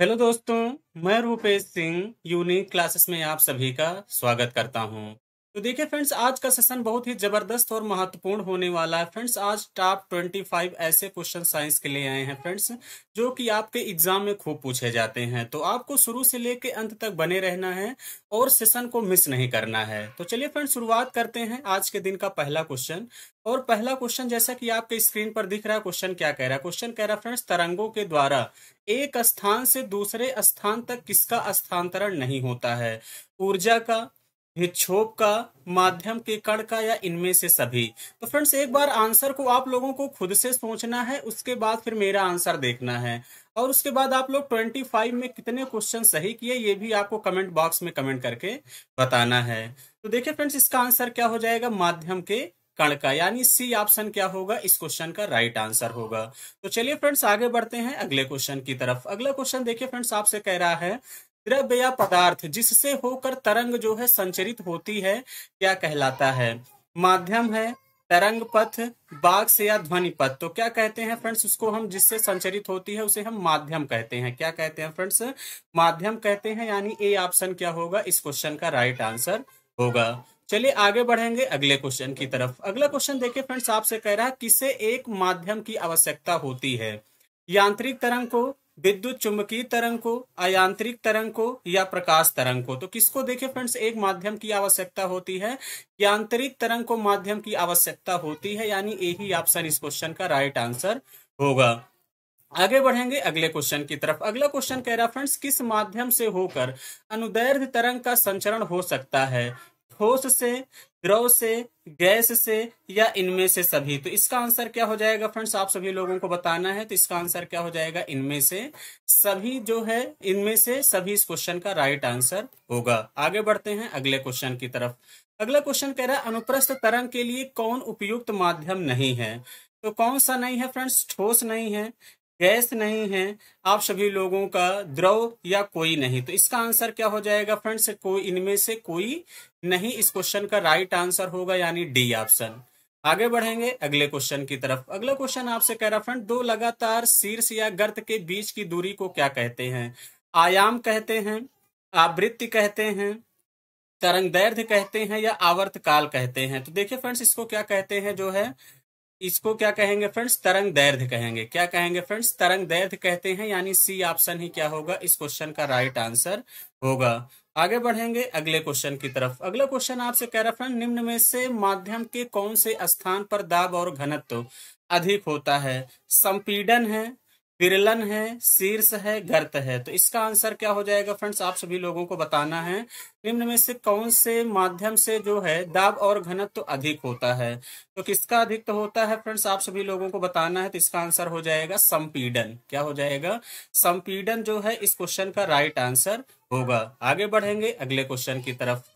hello दोस्तों मैं Rupesh Singh unique classes में आप सभी का स्वागत करता हूं तो देखिए फ्रेंड्स आज का सेशन बहुत ही जबरदस्त और महत्वपूर्ण होने वाला है फ्रेंड्स आज टॉप 25 ऐसे क्वेश्चन साइंस के लिए आए हैं फ्रेंड्स जो कि आपके एग्जाम में खूब पूछे जाते हैं तो आपको शुरू से लेकर अंत तक बने रहना है और सेशन को मिस नहीं करना है तो चलिए फ्रेंड्स शुरुआत करते हैं आज के दिन का पहला क्वेश्चन और पहला क्वेश्चन जैसा कि आपके स्क्रीन पर दिख रहा है क्वेश्चन क्या कह रहा है क्वेश्चन कह रहा है फ्रेंड्स तरंगों के द्वारा एक स्थान से दूसरे स्थान तक किसका स्थानांतरण नहीं होता है ऊर्जा का विक्षोभ का माध्यम के कण का या इनमें से सभी तो फ्रेंड्स एक बार आंसर को आप लोगों को खुद से सोचना है उसके बाद फिर मेरा आंसर देखना है और उसके बाद आप लोग 25 में कितने क्वेश्चन सही किए ये भी आपको कमेंट बॉक्स में कमेंट करके बताना है तो देखिए फ्रेंड्स इसका आंसर क्या हो जाएगा माध्यम के कण का यानी सी ऑप्शन क्या होगा इस क्वेश्चन का राइट आंसर होगा तो चलिए फ्रेंड्स आगे बढ़ते हैं अगले क्वेश्चन की तरफ अगला क्वेश्चन देखिए फ्रेंड्स आपसे कह रहा है द्रव्य या पदार्थ जिससे होकर तरंग जो है संचरित होती है क्या कहलाता है माध्यम है तरंग पथ बाक्स या ध्वनि पथ तो क्या कहते हैं फ्रेंड्स उसको हम जिससे संचरित होती है उसे हम माध्यम कहते हैं क्या कहते हैं फ्रेंड्स माध्यम कहते हैं यानी ए ऑप्शन क्या होगा इस क्वेश्चन का राइट आंसर होगा चलिए आगे बढ़ेंगे अगले क्वेश्चन की तरफ अगला क्वेश्चन देखिए फ्रेंड्स आपसे कह रहा है किसे एक माध्यम की आवश्यकता होती है यांत्रिक तरंग को विद्युत चुंबकीय तरंग को अयांत्रिक तरंग को या प्रकाश तरंग को तो किसको देखे फ्रेंड्स एक माध्यम की आवश्यकता होती है यांत्रिक तरंग को माध्यम की आवश्यकता होती है यानी यही ऑप्शन इस क्वेश्चन का राइट आंसर होगा आगे बढ़ेंगे अगले क्वेश्चन की तरफ अगला क्वेश्चन कह रहा है फ्रेंड्स किस माध्यम से होकर अनुदैर्ध्य तरंग का संचरण हो सकता है ठोस से द्रव से गैस से या इनमें से सभी तो इसका आंसर क्या हो जाएगा फ्रेंड्स आप सभी लोगों को बताना है तो इसका आंसर क्या हो जाएगा इनमें से सभी जो है इनमें से सभी इस क्वेश्चन का राइट आंसर होगा आगे बढ़ते हैं अगले क्वेश्चन की तरफ अगला क्वेश्चन कह रहा है अनुप्रस्थ तरंग के लिए कौन उपयुक्त माध्यम नहीं है तो कौन सा नहीं है फ्रेंड्स ठोस नहीं है गैस नहीं है आप सभी लोगों का द्रव या कोई नहीं तो इसका आंसर क्या हो जाएगा फ्रेंड्स कोई इनमें से कोई नहीं इस क्वेश्चन का राइट आंसर होगा यानी डी ऑप्शन आगे बढ़ेंगे अगले क्वेश्चन की तरफ अगला क्वेश्चन आपसे कह रहा फ्रेंड दो लगातार शीर्ष या गर्त के बीच की दूरी को क्या कहते हैं आयाम कहते हैं आवृत्ति कहते हैं तरंग दैर्ध्य कहते हैं या आवर्तकाल कहते हैं तो देखिए फ्रेंड्स इसको क्या कहते हैं जो है इसको क्या कहेंगे फ्रेंड्स तरंग दैर्ध्य कहेंगे क्या कहेंगे फ्रेंड्स तरंग दैर्ध्य कहते हैं यानी सी ऑप्शन ही क्या होगा इस क्वेश्चन का राइट आंसर होगा आगे बढ़ेंगे अगले क्वेश्चन की तरफ अगला क्वेश्चन आपसे कह रहा फ्रेंड निम्न में से माध्यम के कौन से स्थान पर दाब और घनत्व अधिक होता है संपीडन है पिरलन है शीर्ष है गर्त है तो इसका आंसर क्या हो जाएगा फ्रेंड्स आप सभी लोगों को बताना है निम्न में से कौन से माध्यम से जो है दाब और घनत्व तो अधिक होता है तो किसका अधिक तो होता है फ्रेंड्स आप सभी लोगों को बताना है तो इसका आंसर हो जाएगा संपीडन क्या हो जाएगा संपीडन जो है इस क्वेश्चन का राइट आंसर होगा आगे बढ़ेंगे अगले क्वेश्चन की तरफ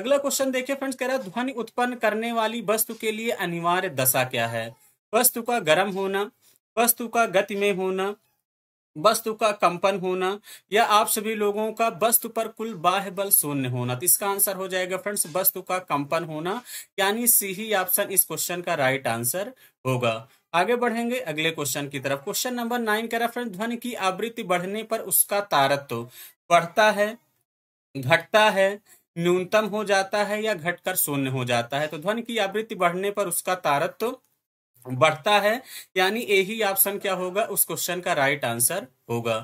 अगला क्वेश्चन देखिए फ्रेंड्स कह रहा है ध्वनि उत्पन्न करने वाली वस्तु के लिए अनिवार्य दशा क्या है वस्तु का गर्म होना वस्तु का गति में होना वस्तु का कंपन होना या आप सभी लोगों का वस्तु पर कुल बाह्य बल शून्य होना तो इसका आंसर हो जाएगा फ्रेंड्स वस्तु का कंपन होना यानी सी ही ऑप्शन इस क्वेश्चन का राइट आंसर होगा आगे बढ़ेंगे अगले क्वेश्चन की तरफ क्वेश्चन नंबर नाइन का रेफरेंस ध्वनि की आवृत्ति बढ़ने पर उसका तारत्व बढ़ता है घटता है न्यूनतम हो जाता है या घटकर शून्य हो जाता है तो ध्वनि की आवृत्ति बढ़ने पर उसका तारत्व बढ़ता है यानी ए ही ऑप्शन क्या होगा उस क्वेश्चन का राइट आंसर होगा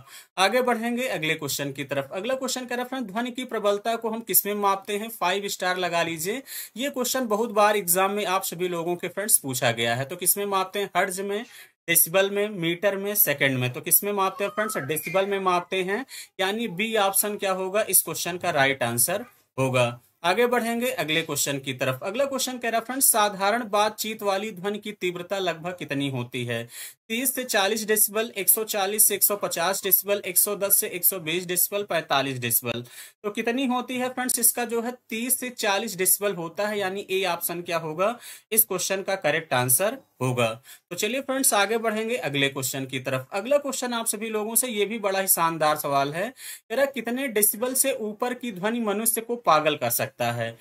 आगे बढ़ेंगे अगले क्वेश्चन की तरफ अगला क्वेश्चन रहा रेफरेंस ध्वनि की प्रबलता को हम किसमें मापते हैं फाइव स्टार लगा लीजिए ये क्वेश्चन बहुत बार एग्जाम में आप सभी लोगों के फ्रेंड्स पूछा गया है तो किसमें मापते हैं हर्ज में डेसिबल में मीटर में सेकंड में तो किसमें मापते हैं फ्रेंड्स डेसिबल में मापते हैं यानी बी ऑप्शन क्या होगा इस क्वेश्चन का राइट आंसर होगा आगे बढ़ेंगे अगले क्वेश्चन की तरफ अगला क्वेश्चन कह रहा है फ्रेंड साधारण बातचीत वाली ध्वनि की तीव्रता लगभग कितनी होती है तीस से चालीस डेसिबल 140 से 150 डेसिबल 110 से 120 डेसिबल 45 डेसिबल तो कितनी होती है फ्रेंड्स इसका जो है 30 से 40 डेसिबल होता है यानी ए ऑप्शन क्या होगा इस क्वेश्चन का करेक्ट आंसर होगा तो चलिए फ्रेंड्स आगे बढ़ेंगे अगले क्वेश्चन की तरफ अगला क्वेश्चन आप सभी लोगों से ये भी बड़ा ही शानदार सवाल है कितने डेसिबल से ऊपर की ध्वनि मनुष्य को पागल कर सकता है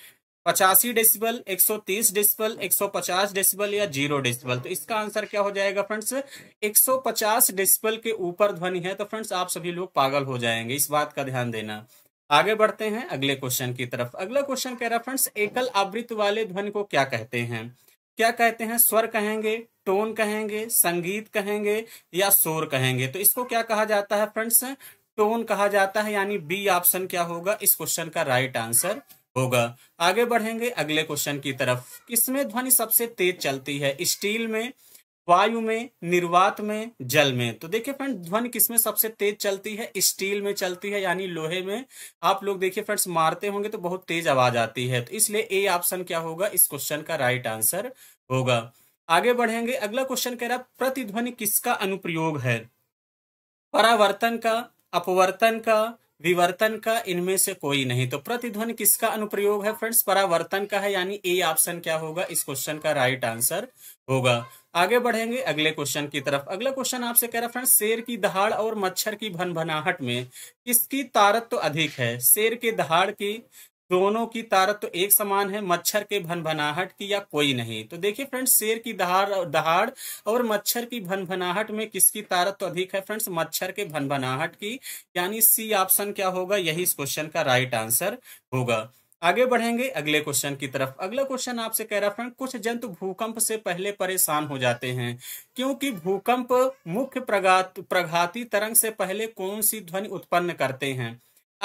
पचासी डेसिबल 130 डेसिबल 150 डेसिबल या जीरो डेसिबल तो इसका आंसर क्या हो जाएगा फ्रेंड्स 150 डेसिबल के ऊपर ध्वनि है तो फ्रेंड्स आप सभी लोग पागल हो जाएंगे इस बात का ध्यान देना आगे बढ़ते हैं अगले क्वेश्चन की तरफ अगला क्वेश्चन कह रहा फ्रेंड्स एकल आवृत वाले ध्वनि को क्या कहते हैं क्या कहते हैं स्वर कहेंगे टोन कहेंगे संगीत कहेंगे या शोर कहेंगे तो इसको क्या कहा जाता है फ्रेंड्स टोन कहा जाता है यानी बी ऑप्शन क्या होगा इस क्वेश्चन का राइट आंसर होगा आगे बढ़ेंगे अगले क्वेश्चन की तरफ किसमें ध्वनि सबसे तेज चलती है स्टील में वायु में निर्वात में जल में तो देखिए फ्रेंड ध्वनि किसमें सबसे तेज चलती है स्टील में चलती है यानी लोहे में आप लोग देखिए फ्रेंड्स मारते होंगे तो बहुत तेज आवाज आती है तो इसलिए ए ऑप्शन क्या होगा इस क्वेश्चन का राइट आंसर होगा आगे बढ़ेंगे अगला क्वेश्चन कह रहा प्रतिध्वनि किसका अनुप्रयोग है परावर्तन का अपवर्तन का विवर्तन का इनमें से कोई नहीं तो प्रतिध्वनि किसका अनुप्रयोग है फ्रेंड्स परावर्तन का है यानी ए ऑप्शन क्या होगा इस क्वेश्चन का राइट आंसर होगा आगे बढ़ेंगे अगले क्वेश्चन की तरफ अगला क्वेश्चन आपसे कह रहा फ्रेंड्स शेर की दहाड़ और मच्छर की भनभनाहट में किसकी तारत तो अधिक है शेर के दहाड़ की दोनों की तारत तो एक समान है मच्छर के भन भनाहट की या कोई नहीं तो देखिए फ्रेंड्स शेर की दहाड़ दहाड़ और मच्छर की भन भनाहट में किसकी तारत तो अधिक है फ्रेंड्स मच्छर के भन भनाहट की यानी सी ऑप्शन क्या होगा यही इस क्वेश्चन का राइट आंसर होगा आगे बढ़ेंगे अगले क्वेश्चन की तरफ अगला क्वेश्चन आपसे कह रहा फ्रेंड कुछ जंतु भूकंप से पहले परेशान हो जाते हैं क्योंकि भूकंप मुख्य प्रगात प्रघाती तरंग से पहले कौन सी ध्वनि उत्पन्न करते हैं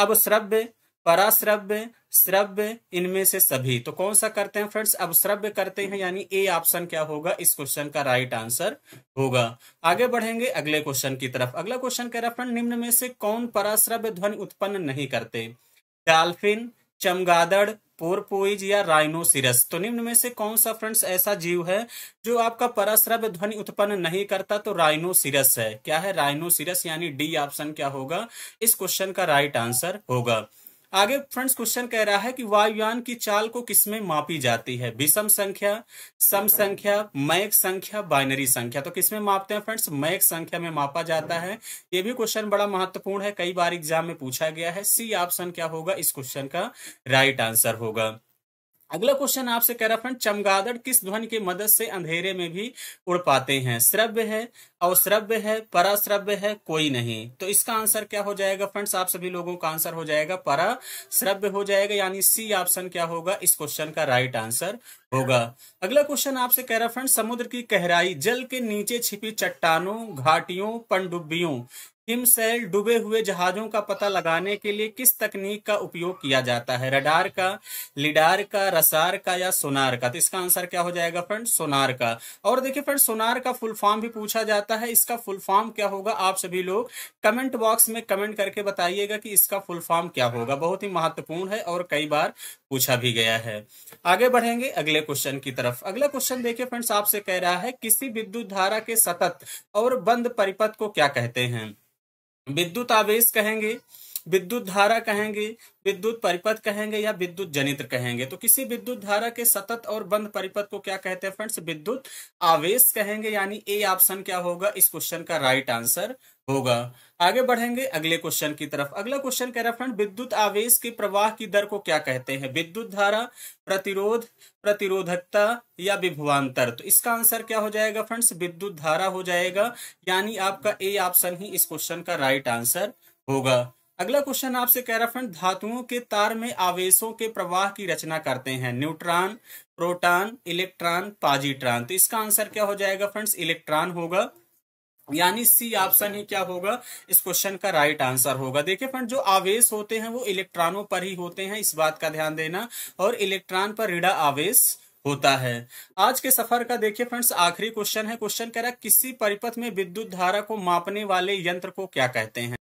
अब श्रव्य पराश्रव्य श्रव्य इनमें से सभी तो कौन सा करते हैं फ्रेंड्स अब श्रव्य करते हैं यानी ए ऑप्शन क्या होगा इस क्वेश्चन का राइट आंसर होगा आगे बढ़ेंगे अगले क्वेश्चन की तरफ अगला क्वेश्चन कह रहा फ्रेंड निम्न में से कौन पराश्रव्य ध्वनि उत्पन्न नहीं करते डाल्फिन चमगादड़ पोरपोइज या राइनोसिरस तो निम्न में से कौन सा फ्रेंड्स ऐसा जीव है जो आपका पराश्रव्य ध्वनि उत्पन्न नहीं करता तो राइनोसिरस है क्या है राइनोसिरस यानी डी ऑप्शन क्या होगा इस क्वेश्चन का राइट आंसर होगा आगे फ्रेंड्स क्वेश्चन कह रहा है कि वायुयान की चाल को किसमें मापी जाती है विषम संख्या सम संख्या मैक संख्या बाइनरी संख्या तो किसमें मापते हैं फ्रेंड्स मैक संख्या में मापा जाता है ये भी क्वेश्चन बड़ा महत्वपूर्ण है कई बार एग्जाम में पूछा गया है सी ऑप्शन क्या होगा इस क्वेश्चन का राइट आंसर होगा अगला क्वेश्चन आपसे कह रहा फ्रेंड चमगादड़ किस ध्वनि की मदद से अंधेरे में भी उड़ पाते हैं श्रव्य है अवश्रव्य है पराश्रव्य है कोई नहीं तो इसका आंसर क्या हो जाएगा फ्रेंड्स आप सभी लोगों का आंसर हो जाएगा पराश्रव्य हो जाएगा यानी सी ऑप्शन क्या होगा इस क्वेश्चन का राइट आंसर होगा अगला क्वेश्चन आपसे कह रहा फ्रेंड समुद्र की गहराई जल के नीचे छिपी चट्टानों घाटियों पनडुब्बियों हिमसेल डूबे हुए जहाजों का पता लगाने के लिए किस तकनीक का उपयोग किया जाता है रडार का लिडार का रसार का या सोनार का तो इसका आंसर क्या हो जाएगा फ्रेंड सोनार का और देखिए फ्रेंड सोनार का फुल फॉर्म भी पूछा जाता है इसका फुल फॉर्म क्या होगा आप सभी लोग कमेंट बॉक्स में कमेंट करके बताइएगा कि इसका फुल फॉर्म क्या होगा बहुत ही महत्वपूर्ण है और कई बार पूछा भी गया है आगे बढ़ेंगे अगले क्वेश्चन की तरफ अगला क्वेश्चन देखिए फ्रेंड्स आपसे कह रहा है किसी विद्युत धारा के सतत और बंद परिपथ को क्या कहते हैं विद्युत आवेश कहेंगे विद्युत धारा कहेंगे विद्युत परिपथ कहेंगे या विद्युत जनित्र कहेंगे तो किसी विद्युत धारा के सतत और बंद परिपथ को क्या कहते हैं फ्रेंड्स विद्युत आवेश कहेंगे यानी ए ऑप्शन क्या होगा इस क्वेश्चन का राइट आंसर होगा आगे बढ़ेंगे अगले क्वेश्चन की तरफ अगला क्वेश्चन कह रहा है फ्रेंड विद्युत आवेश के प्रवाह की दर को क्या कहते हैं विद्युत धारा प्रतिरोध प्रतिरोधकता या विभवांतर तो इसका आंसर क्या हो जाएगा फ्रेंड्स विद्युत धारा हो जाएगा यानी आपका ए ऑप्शन ही इस क्वेश्चन का राइट आंसर होगा अगला क्वेश्चन आपसे कह रहा फ्रेंड धातुओं के तार में आवेशों के प्रवाह की रचना करते हैं न्यूट्रॉन प्रोटॉन इलेक्ट्रॉन पॉजिट्रॉन तो इसका आंसर क्या हो जाएगा फ्रेंड्स इलेक्ट्रॉन होगा यानी सी ऑप्शन ही क्या होगा इस क्वेश्चन का राइट आंसर होगा देखिए फ्रेंड जो आवेश होते हैं वो इलेक्ट्रॉनों पर ही होते हैं इस बात का ध्यान देना और इलेक्ट्रॉन पर ऋणा आवेश होता है आज के सफर का देखिए फ्रेंड्स आखिरी क्वेश्चन है क्वेश्चन कह रहा है किसी परिपथ में विद्युत धारा को मापने वाले यंत्र को क्या कहते हैं